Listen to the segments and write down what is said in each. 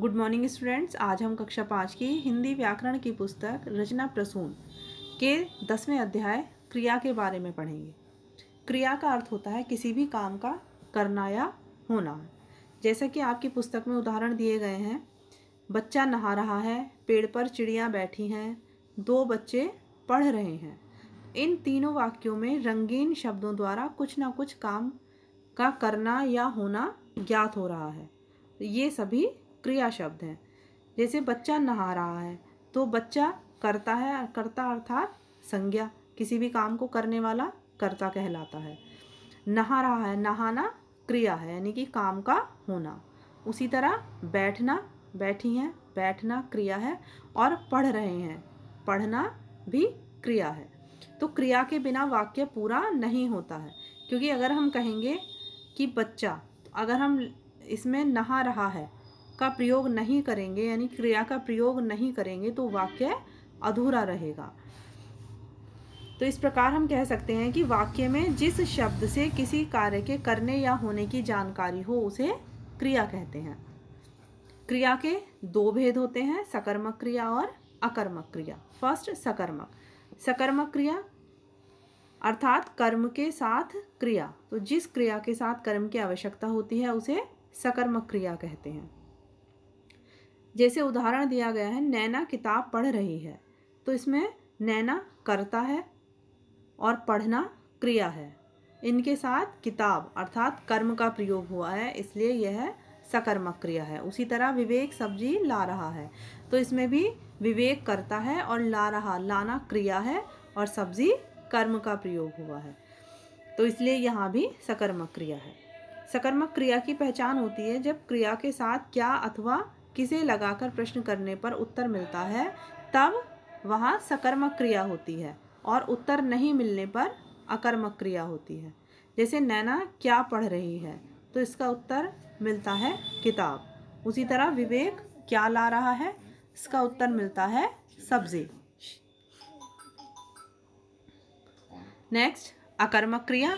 good morning students आज हम कक्षा पाँच की हिंदी व्याकरण की पुस्तक रचना प्रसून के दसवें अध्याय क्रिया के बारे में पढ़ेंगे क्रिया का अर्थ होता है किसी भी काम का करना या होना जैसा कि आपकी पुस्तक में उदाहरण दिए गए हैं बच्चा नहा रहा है पेड़ पर चिड़ियाँ बैठी हैं दो बच्चे पढ़ रहे हैं इन तीनों वाक्यों में रंगीन शब्दों द्वारा कुछ ना कुछ काम का करना या होना ज्ञात हो रहा है ये सभी क्रिया शब्द है जैसे बच्चा नहा रहा है तो बच्चा करता है करता अर्थात संज्ञा किसी भी काम को करने वाला करता कहलाता है नहा रहा है नहाना क्रिया है यानी कि काम का होना उसी तरह बैठना बैठी हैं बैठना क्रिया है और पढ़ रहे हैं पढ़ना भी क्रिया है तो क्रिया के बिना वाक्य पूरा नहीं होता है क्योंकि अगर हम कहेंगे कि बच्चा अगर हम इसमें नहा रहा है का प्रयोग नहीं करेंगे यानी क्रिया का प्रयोग नहीं करेंगे तो वाक्य अधूरा रहेगा तो इस प्रकार हम कह सकते हैं कि वाक्य में जिस शब्द से किसी कार्य के करने या होने की जानकारी हो उसे क्रिया कहते हैं क्रिया के दो भेद होते हैं सकर्मक क्रिया और अकर्मक क्रिया फर्स्ट सकर्मक सकर्मक क्रिया अर्थात कर्म के साथ क्रिया तो जिस क्रिया के साथ कर्म की आवश्यकता होती है उसे सकर्मक क्रिया कहते हैं जैसे उदाहरण दिया गया है नैना किताब पढ़ रही है तो इसमें नैना करता है और पढ़ना क्रिया है इनके साथ किताब अर्थात कर्म का प्रयोग हुआ है इसलिए यह सकर्मक क्रिया है उसी तरह विवेक सब्जी ला रहा है तो इसमें भी विवेक करता है और ला रहा लाना क्रिया है और सब्जी कर्म का प्रयोग हुआ है तो इसलिए यहाँ भी सकर्मक क्रिया है सकर्मक क्रिया की पहचान होती है जब क्रिया के साथ क्या अथवा किसे लगाकर प्रश्न करने पर उत्तर मिलता है तब वहाँ सकर्मक क्रिया होती है और उत्तर नहीं मिलने पर अकर्मक क्रिया होती है जैसे नैना क्या पढ़ रही है तो इसका उत्तर मिलता है किताब उसी तरह विवेक क्या ला रहा है इसका उत्तर मिलता है सब्जी नेक्स्ट अकर्मक क्रिया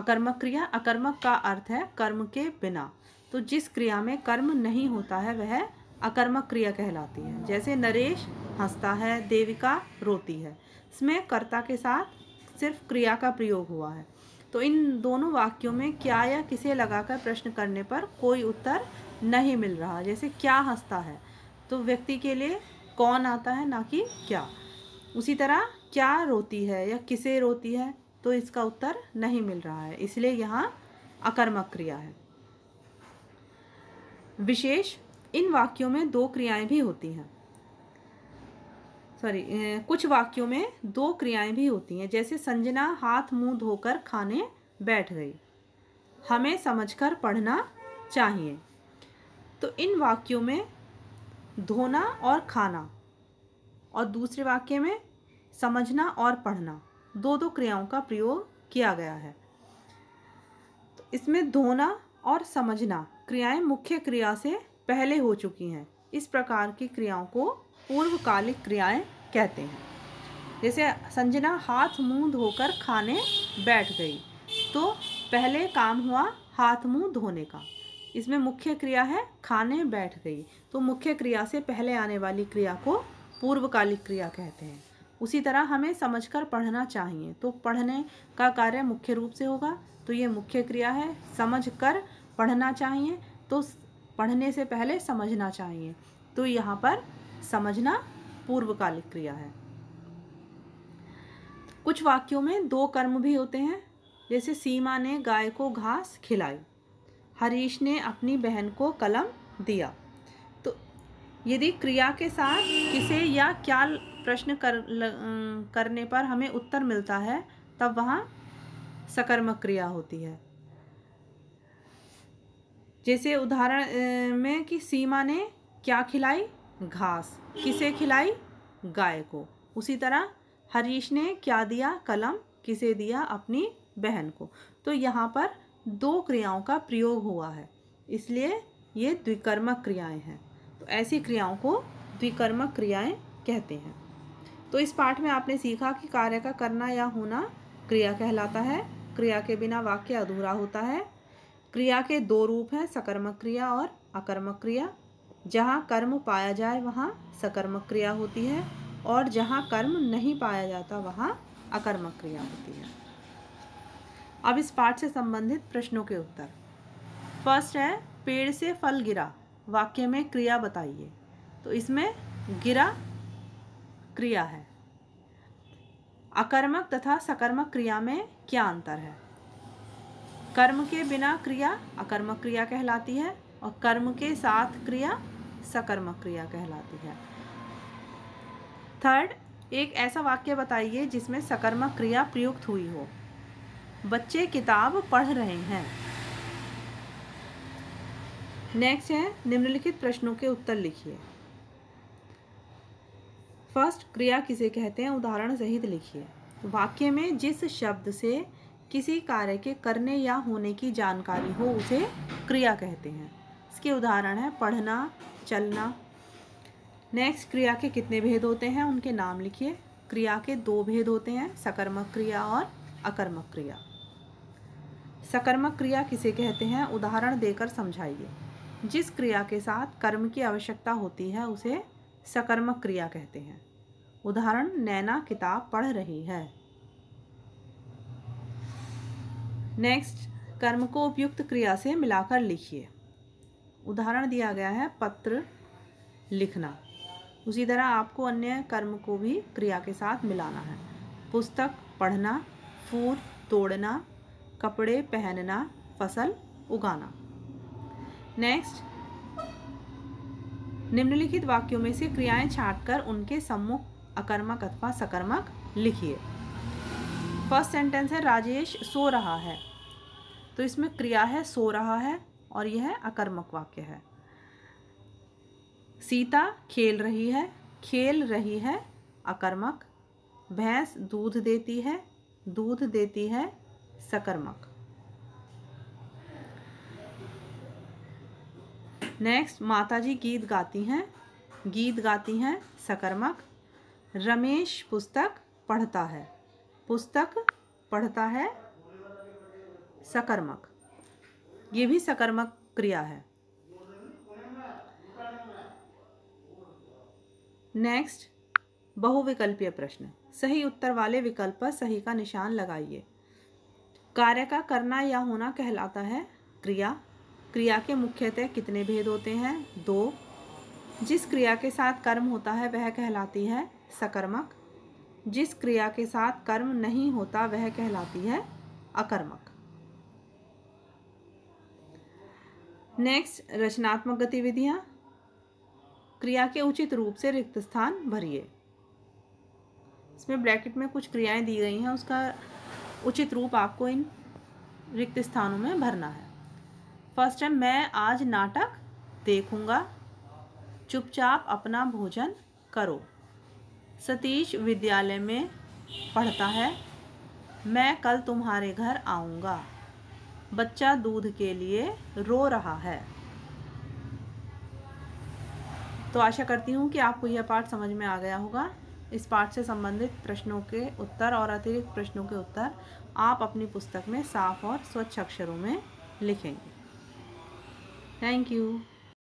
अकर्मक क्रिया अकर्मक का अर्थ है कर्म के बिना तो जिस क्रिया में कर्म नहीं होता है वह अकर्मक क्रिया कहलाती है जैसे नरेश हंसता है देविका रोती है इसमें कर्ता के साथ सिर्फ क्रिया का प्रयोग हुआ है तो इन दोनों वाक्यों में क्या या किसे लगाकर प्रश्न करने पर कोई उत्तर नहीं मिल रहा जैसे क्या हंसता है तो व्यक्ति के लिए कौन आता है ना कि क्या उसी तरह क्या रोती है या किसे रोती है तो इसका उत्तर नहीं मिल रहा है इसलिए यहाँ अकर्मक क्रिया है विशेष इन वाक्यों में दो क्रियाएं भी होती हैं सॉरी कुछ वाक्यों में दो क्रियाएं भी होती हैं जैसे संजना हाथ मुंह धोकर खाने बैठ गई हमें समझकर पढ़ना चाहिए तो इन वाक्यों में धोना और खाना और दूसरे वाक्य में समझना और पढ़ना दो दो क्रियाओं का प्रयोग किया गया है तो इसमें धोना और समझना क्रियाएं मुख्य क्रिया से पहले हो चुकी हैं इस प्रकार की क्रियाओं को पूर्वकालिक क्रियाएं कहते हैं जैसे संजना हाथ मुंह धोकर खाने बैठ गई तो पहले काम हुआ हाथ मुंह धोने का इसमें मुख्य क्रिया है खाने बैठ गई तो मुख्य क्रिया से पहले आने वाली क्रिया को पूर्वकालिक क्रिया कहते हैं उसी तरह हमें समझकर पढ़ना चाहिए तो पढ़ने का कार्य मुख्य रूप से होगा तो ये मुख्य क्रिया है समझ कर पढ़ना चाहिए तो पढ़ने से पहले समझना चाहिए तो यहाँ पर समझना पूर्वकालिक क्रिया है कुछ वाक्यों में दो कर्म भी होते हैं जैसे सीमा ने गाय को घास खिलाई हरीश ने अपनी बहन को कलम दिया तो यदि क्रिया के साथ किसे या क्या प्रश्न कर ल, अं, करने पर हमें उत्तर मिलता है तब वहाँ सकर्मक क्रिया होती है जैसे उदाहरण में कि सीमा ने क्या खिलाई घास किसे खिलाई गाय को उसी तरह हरीश ने क्या दिया कलम किसे दिया अपनी बहन को तो यहाँ पर दो क्रियाओं का प्रयोग हुआ है इसलिए ये द्विकर्मक क्रियाएं हैं तो ऐसी क्रियाओं को द्विकर्मक क्रियाएं कहते हैं तो इस पाठ में आपने सीखा कि कार्य का करना या होना क्रिया कहलाता है क्रिया के बिना वाक्य अधूरा होता है क्रिया के दो रूप हैं सकर्मक क्रिया और अकर्मक क्रिया जहाँ कर्म पाया जाए वहाँ सकर्मक क्रिया होती है और जहाँ कर्म नहीं पाया जाता वहाँ अकर्मक क्रिया होती है अब इस पाठ से संबंधित प्रश्नों के उत्तर फर्स्ट है पेड़ से फल गिरा वाक्य में क्रिया बताइए तो इसमें गिरा क्रिया है अकर्मक तथा सकर्मक क्रिया में क्या अंतर है कर्म के बिना क्रिया अकर्मक क्रिया कहलाती है और कर्म के साथ क्रिया सकर्मक क्रिया कहलाती है थर्ड एक ऐसा वाक्य बताइए जिसमें सकर्मक क्रिया प्रयुक्त हुई हो बच्चे किताब पढ़ रहे हैं नेक्स्ट है निम्नलिखित प्रश्नों के उत्तर लिखिए फर्स्ट क्रिया किसे कहते हैं उदाहरण सहित लिखिए वाक्य में जिस शब्द से किसी कार्य के करने या होने की जानकारी हो उसे क्रिया कहते हैं इसके उदाहरण है पढ़ना चलना नेक्स्ट क्रिया के कितने भेद होते हैं उनके नाम लिखिए क्रिया के दो भेद होते हैं सकर्मक क्रिया और अकर्मक क्रिया सकर्मक क्रिया किसे कहते हैं उदाहरण देकर समझाइए जिस क्रिया के साथ कर्म की आवश्यकता होती है उसे सकर्मक क्रिया कहते हैं उदाहरण नैना किताब पढ़ रही है नेक्स्ट कर्म को उपयुक्त क्रिया से मिलाकर लिखिए उदाहरण दिया गया है पत्र लिखना उसी तरह आपको अन्य कर्म को भी क्रिया के साथ मिलाना है पुस्तक पढ़ना फूल तोड़ना कपड़े पहनना फसल उगाना नेक्स्ट निम्नलिखित वाक्यों में से क्रियाएं छांटकर उनके सम्मुख अकर्मक अथवा सकर्मक लिखिए फर्स्ट सेंटेंस है राजेश सो रहा है तो इसमें क्रिया है सो रहा है और यह अकर्मक वाक्य है सीता खेल रही है खेल रही है अकर्मक भैंस दूध देती है दूध देती है सकर्मक नेक्स्ट माताजी गीत गाती हैं गीत गाती हैं सकर्मक रमेश पुस्तक पढ़ता है पुस्तक पढ़ता है सकर्मक ये भी सकर्मक क्रिया है नेक्स्ट बहुविकल्पीय प्रश्न सही उत्तर वाले विकल्प पर सही का निशान लगाइए कार्य का करना या होना कहलाता है क्रिया क्रिया के मुख्यतः कितने भेद होते हैं दो जिस क्रिया के साथ कर्म होता है वह कहलाती है सकर्मक जिस क्रिया के साथ कर्म नहीं होता वह कहलाती है अकर्मक नेक्स्ट रचनात्मक गतिविधियां क्रिया के उचित रूप से रिक्त स्थान भरिए इसमें ब्रैकेट में कुछ क्रियाएं दी गई हैं उसका उचित रूप आपको इन रिक्त स्थानों में भरना है फर्स्ट है मैं आज नाटक देखूंगा चुपचाप अपना भोजन करो सतीश विद्यालय में पढ़ता है मैं कल तुम्हारे घर आऊँगा बच्चा दूध के लिए रो रहा है तो आशा करती हूँ कि आपको यह पाठ समझ में आ गया होगा इस पाठ से संबंधित प्रश्नों के उत्तर और अतिरिक्त प्रश्नों के उत्तर आप अपनी पुस्तक में साफ और स्वच्छ अक्षरों में लिखेंगे थैंक यू